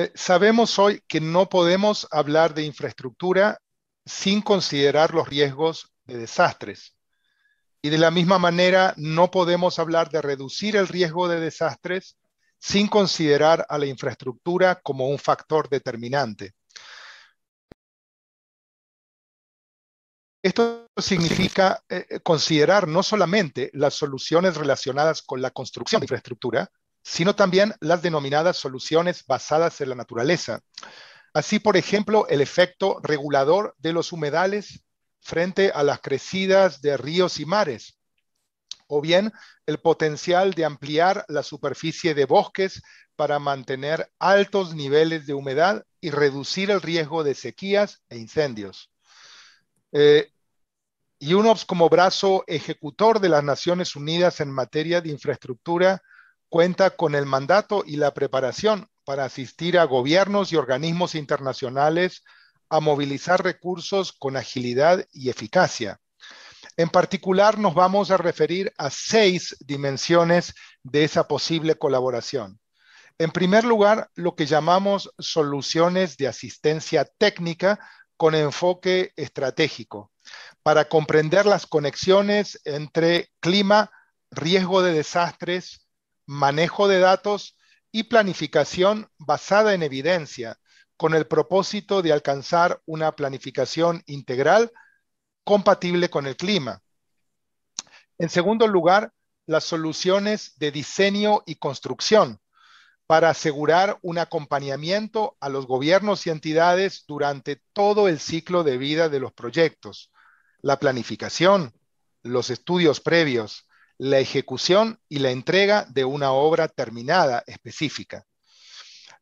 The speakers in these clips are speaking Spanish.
Eh, sabemos hoy que no podemos hablar de infraestructura sin considerar los riesgos de desastres. Y de la misma manera, no podemos hablar de reducir el riesgo de desastres sin considerar a la infraestructura como un factor determinante. Esto significa eh, eh, considerar no solamente las soluciones relacionadas con la construcción de infraestructura, sino también las denominadas soluciones basadas en la naturaleza. Así, por ejemplo, el efecto regulador de los humedales frente a las crecidas de ríos y mares, o bien el potencial de ampliar la superficie de bosques para mantener altos niveles de humedad y reducir el riesgo de sequías e incendios. Eh, y UNOPS como brazo ejecutor de las Naciones Unidas en materia de infraestructura cuenta con el mandato y la preparación para asistir a gobiernos y organismos internacionales a movilizar recursos con agilidad y eficacia. En particular, nos vamos a referir a seis dimensiones de esa posible colaboración. En primer lugar, lo que llamamos soluciones de asistencia técnica con enfoque estratégico, para comprender las conexiones entre clima, riesgo de desastres, manejo de datos y planificación basada en evidencia, con el propósito de alcanzar una planificación integral compatible con el clima. En segundo lugar, las soluciones de diseño y construcción para asegurar un acompañamiento a los gobiernos y entidades durante todo el ciclo de vida de los proyectos, la planificación, los estudios previos, la ejecución y la entrega de una obra terminada específica.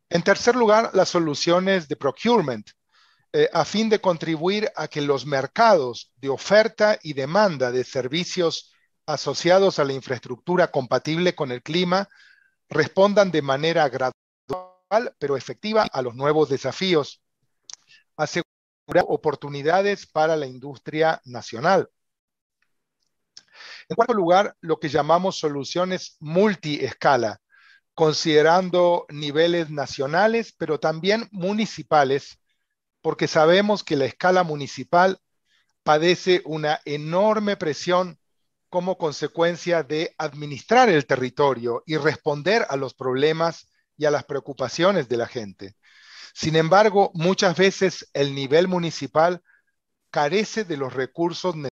En tercer lugar, las soluciones de procurement, eh, a fin de contribuir a que los mercados de oferta y demanda de servicios asociados a la infraestructura compatible con el clima respondan de manera gradual pero efectiva a los nuevos desafíos, asegurando oportunidades para la industria nacional. En cuarto lugar, lo que llamamos soluciones multiescala, considerando niveles nacionales, pero también municipales, porque sabemos que la escala municipal padece una enorme presión como consecuencia de administrar el territorio y responder a los problemas y a las preocupaciones de la gente. Sin embargo, muchas veces el nivel municipal carece de los recursos necesarios